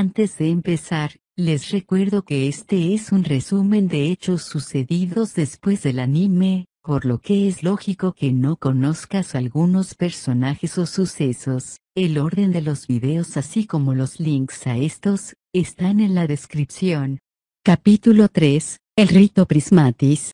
Antes de empezar, les recuerdo que este es un resumen de hechos sucedidos después del anime, por lo que es lógico que no conozcas algunos personajes o sucesos, el orden de los videos así como los links a estos, están en la descripción. Capítulo 3, El Rito Prismatis,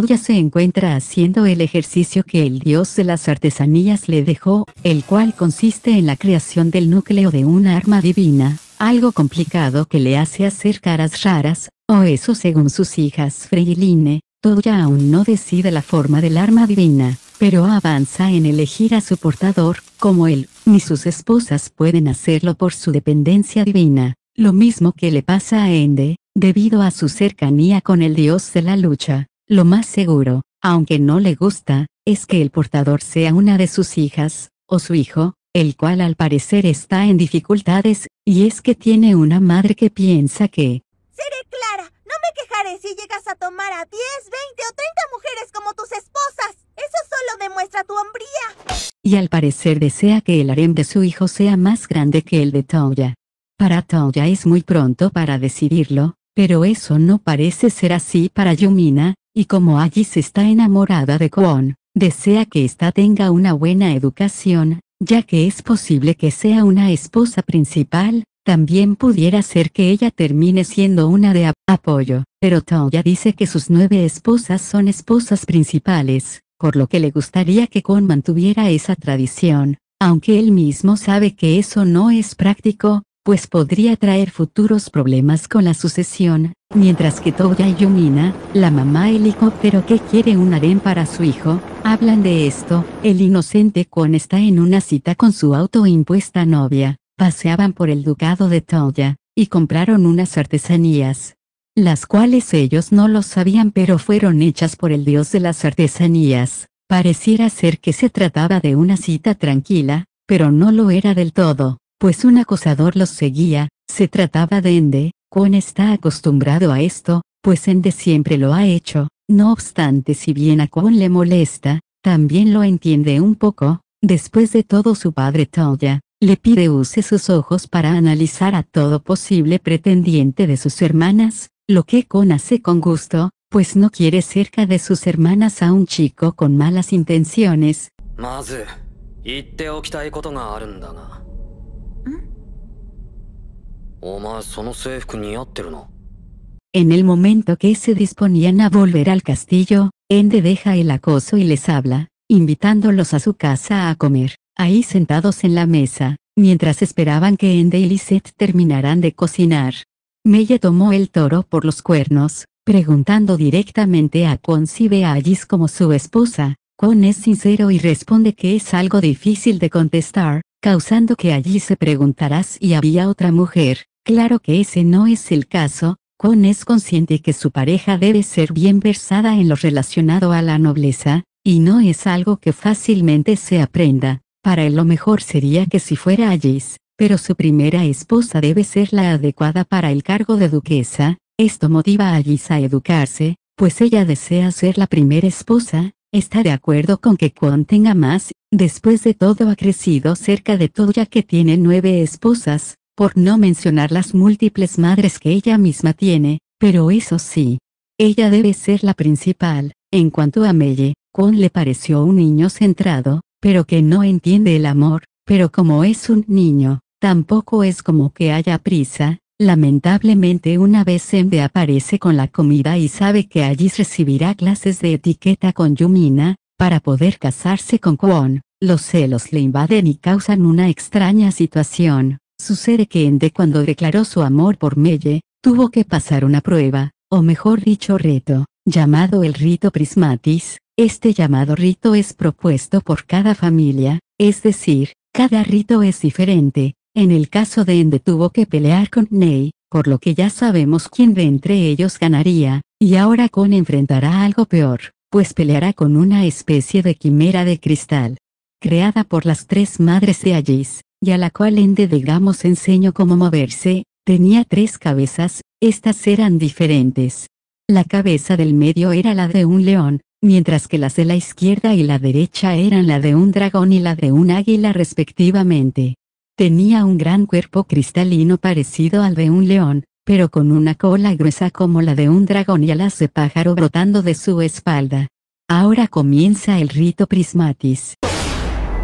ya se encuentra haciendo el ejercicio que el dios de las artesanías le dejó, el cual consiste en la creación del núcleo de una arma divina, algo complicado que le hace hacer caras raras, o eso según sus hijas Freiline, Toya aún no decide la forma del arma divina, pero avanza en elegir a su portador, como él, ni sus esposas pueden hacerlo por su dependencia divina, lo mismo que le pasa a Ende, debido a su cercanía con el dios de la lucha. Lo más seguro, aunque no le gusta, es que el portador sea una de sus hijas, o su hijo, el cual al parecer está en dificultades, y es que tiene una madre que piensa que... Seré clara, no me quejaré si llegas a tomar a 10, 20 o 30 mujeres como tus esposas. Eso solo demuestra tu hombría. Y al parecer desea que el harem de su hijo sea más grande que el de Toya. Para Toya es muy pronto para decidirlo, pero eso no parece ser así para Yumina, y como Agis está enamorada de Kwon, desea que ésta tenga una buena educación, ya que es posible que sea una esposa principal, también pudiera ser que ella termine siendo una de apoyo, pero ya dice que sus nueve esposas son esposas principales, por lo que le gustaría que Kwon mantuviera esa tradición, aunque él mismo sabe que eso no es práctico, pues podría traer futuros problemas con la sucesión, mientras que Toya y Yumina, la mamá helicóptero que quiere un harén para su hijo, hablan de esto, el inocente Kwon está en una cita con su autoimpuesta novia, paseaban por el ducado de Toya y compraron unas artesanías, las cuales ellos no lo sabían pero fueron hechas por el dios de las artesanías. Pareciera ser que se trataba de una cita tranquila, pero no lo era del todo pues un acosador los seguía, se trataba de Ende, Con está acostumbrado a esto, pues Ende siempre lo ha hecho, no obstante si bien a Kwon le molesta, también lo entiende un poco, después de todo su padre Toya, le pide use sus ojos para analizar a todo posible pretendiente de sus hermanas, lo que Con hace con gusto, pues no quiere cerca de sus hermanas a un chico con malas intenciones. En el momento que se disponían a volver al castillo, Ende deja el acoso y les habla, invitándolos a su casa a comer, ahí sentados en la mesa, mientras esperaban que Ende y Lisette terminaran de cocinar. Meya tomó el toro por los cuernos, preguntando directamente a si ve a Alice como su esposa. Con es sincero y responde que es algo difícil de contestar, causando que allí se preguntarás si había otra mujer. Claro que ese no es el caso, Kwon es consciente que su pareja debe ser bien versada en lo relacionado a la nobleza, y no es algo que fácilmente se aprenda, para él lo mejor sería que si fuera Alice, pero su primera esposa debe ser la adecuada para el cargo de duquesa, esto motiva a Alice a educarse, pues ella desea ser la primera esposa, está de acuerdo con que Kwon tenga más, después de todo ha crecido cerca de todo ya que tiene nueve esposas, por no mencionar las múltiples madres que ella misma tiene, pero eso sí, ella debe ser la principal. En cuanto a Melle, Kwon le pareció un niño centrado, pero que no entiende el amor, pero como es un niño, tampoco es como que haya prisa, Lamentablemente una vez enbe em aparece con la comida y sabe que allí recibirá clases de etiqueta con Yumina, para poder casarse con Kwon, los celos le invaden y causan una extraña situación, Sucede que Ende cuando declaró su amor por Melle, tuvo que pasar una prueba, o mejor dicho reto, llamado el rito prismatis. Este llamado rito es propuesto por cada familia, es decir, cada rito es diferente. En el caso de Ende tuvo que pelear con Ney, por lo que ya sabemos quién de entre ellos ganaría, y ahora Con enfrentará algo peor, pues peleará con una especie de quimera de cristal, creada por las tres madres de Allis, y a la cual Gamos enseñó cómo moverse, tenía tres cabezas, estas eran diferentes. La cabeza del medio era la de un león, mientras que las de la izquierda y la derecha eran la de un dragón y la de un águila respectivamente. Tenía un gran cuerpo cristalino parecido al de un león, pero con una cola gruesa como la de un dragón y alas de pájaro brotando de su espalda. Ahora comienza el rito prismatis.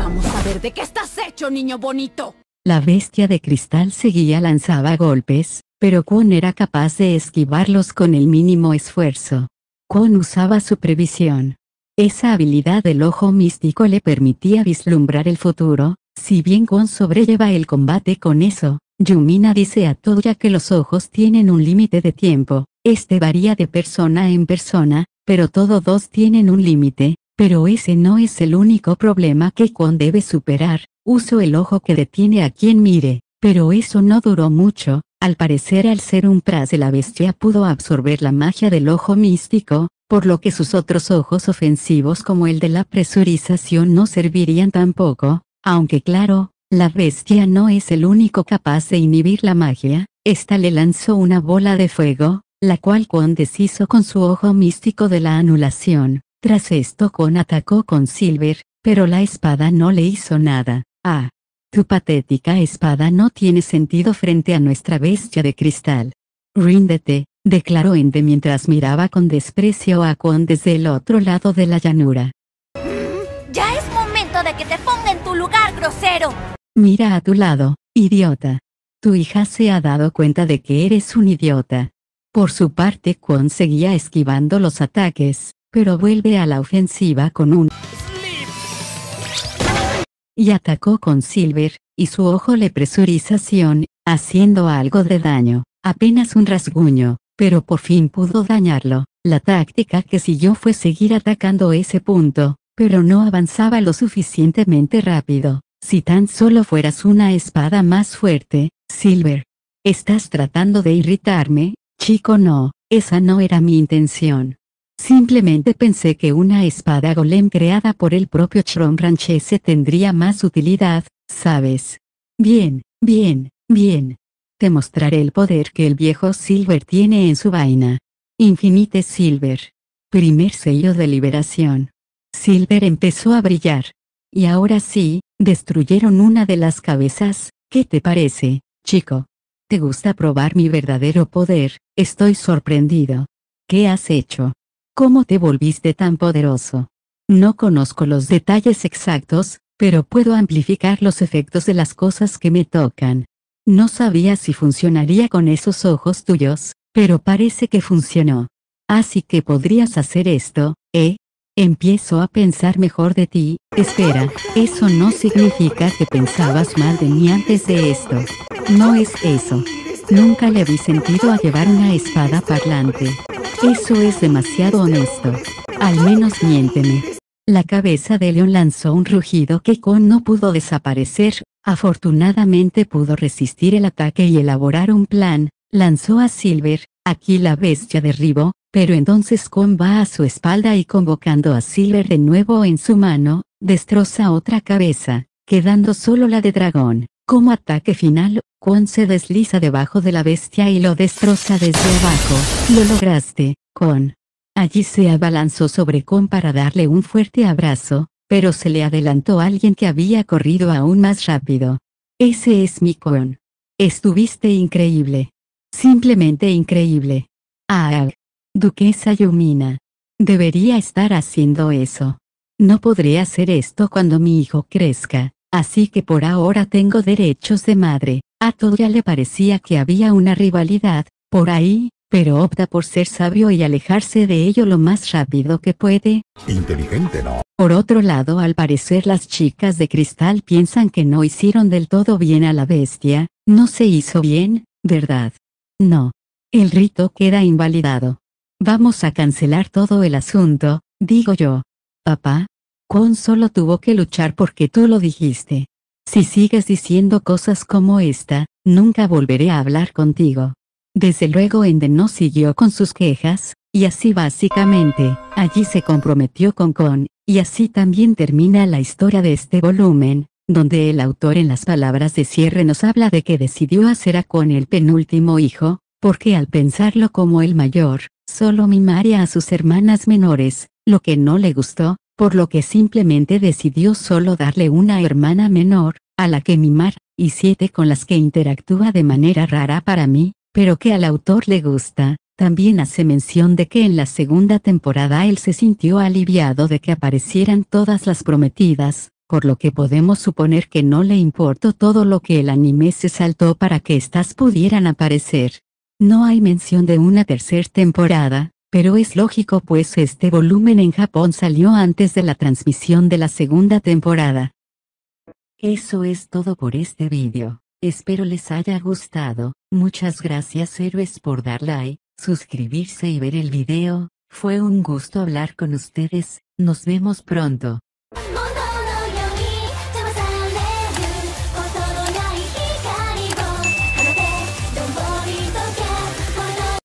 Vamos a ver de qué estás hecho, niño bonito. La bestia de cristal seguía lanzaba golpes, pero Kwon era capaz de esquivarlos con el mínimo esfuerzo. Kwon usaba su previsión. Esa habilidad del ojo místico le permitía vislumbrar el futuro, si bien Kwon sobrelleva el combate con eso, Yumina dice a Toya que los ojos tienen un límite de tiempo, este varía de persona en persona, pero todos dos tienen un límite, pero ese no es el único problema que Kwon debe superar, uso el ojo que detiene a quien mire, pero eso no duró mucho, al parecer al ser un pras de la bestia pudo absorber la magia del ojo místico, por lo que sus otros ojos ofensivos como el de la presurización no servirían tampoco, aunque claro, la bestia no es el único capaz de inhibir la magia, esta le lanzó una bola de fuego, la cual Kwon deshizo con su ojo místico de la anulación. Tras esto Con atacó con Silver, pero la espada no le hizo nada. Ah. Tu patética espada no tiene sentido frente a nuestra bestia de cristal. Ríndete, declaró Ende mientras miraba con desprecio a Kwon desde el otro lado de la llanura. Mm, ya es momento de que te ponga en tu lugar, grosero. Mira a tu lado, idiota. Tu hija se ha dado cuenta de que eres un idiota. Por su parte, Kwon seguía esquivando los ataques, pero vuelve a la ofensiva con un y atacó con Silver, y su ojo le presurización, haciendo algo de daño, apenas un rasguño, pero por fin pudo dañarlo. La táctica que siguió fue seguir atacando ese punto, pero no avanzaba lo suficientemente rápido. Si tan solo fueras una espada más fuerte, Silver. Estás tratando de irritarme, chico no, esa no era mi intención. Simplemente pensé que una espada golem creada por el propio Chron Ranchese tendría más utilidad, ¿sabes? Bien, bien, bien. Te mostraré el poder que el viejo Silver tiene en su vaina. Infinite Silver. Primer sello de liberación. Silver empezó a brillar. Y ahora sí, destruyeron una de las cabezas, ¿qué te parece, chico? ¿Te gusta probar mi verdadero poder? Estoy sorprendido. ¿Qué has hecho? ¿Cómo te volviste tan poderoso? No conozco los detalles exactos, pero puedo amplificar los efectos de las cosas que me tocan. No sabía si funcionaría con esos ojos tuyos, pero parece que funcionó. Así que podrías hacer esto, ¿eh? Empiezo a pensar mejor de ti, espera, eso no significa que pensabas mal de mí antes de esto. No es eso. Nunca le vi sentido a llevar una espada parlante. Eso es demasiado honesto. Al menos miénteme. La cabeza de Leon lanzó un rugido que Con no pudo desaparecer, afortunadamente pudo resistir el ataque y elaborar un plan, lanzó a Silver, aquí la bestia derribó, pero entonces Con va a su espalda y convocando a Silver de nuevo en su mano, destroza otra cabeza, quedando solo la de dragón. Como ataque final, Kwon se desliza debajo de la bestia y lo destroza desde abajo. Lo lograste, Kwon. Allí se abalanzó sobre Kwon para darle un fuerte abrazo, pero se le adelantó alguien que había corrido aún más rápido. Ese es mi Kwon. Estuviste increíble. Simplemente increíble. Ah, duquesa Yumina. Debería estar haciendo eso. No podré hacer esto cuando mi hijo crezca. Así que por ahora tengo derechos de madre. A ya le parecía que había una rivalidad, por ahí, pero opta por ser sabio y alejarse de ello lo más rápido que puede. Inteligente, ¿no? Por otro lado, al parecer las chicas de cristal piensan que no hicieron del todo bien a la bestia, no se hizo bien, ¿verdad? No. El rito queda invalidado. Vamos a cancelar todo el asunto, digo yo. Papá, con solo tuvo que luchar porque tú lo dijiste. Si sigues diciendo cosas como esta, nunca volveré a hablar contigo. Desde luego Ende no siguió con sus quejas, y así básicamente, allí se comprometió con Con, y así también termina la historia de este volumen, donde el autor en las palabras de cierre nos habla de que decidió hacer a Con el penúltimo hijo, porque al pensarlo como el mayor, solo mimaría a sus hermanas menores, lo que no le gustó, por lo que simplemente decidió solo darle una hermana menor, a la que mimar, y siete con las que interactúa de manera rara para mí, pero que al autor le gusta. También hace mención de que en la segunda temporada él se sintió aliviado de que aparecieran todas las prometidas, por lo que podemos suponer que no le importó todo lo que el anime se saltó para que éstas pudieran aparecer. No hay mención de una tercera temporada, pero es lógico pues este volumen en Japón salió antes de la transmisión de la segunda temporada. Eso es todo por este vídeo. Espero les haya gustado, muchas gracias héroes por dar like, suscribirse y ver el video, fue un gusto hablar con ustedes, nos vemos pronto.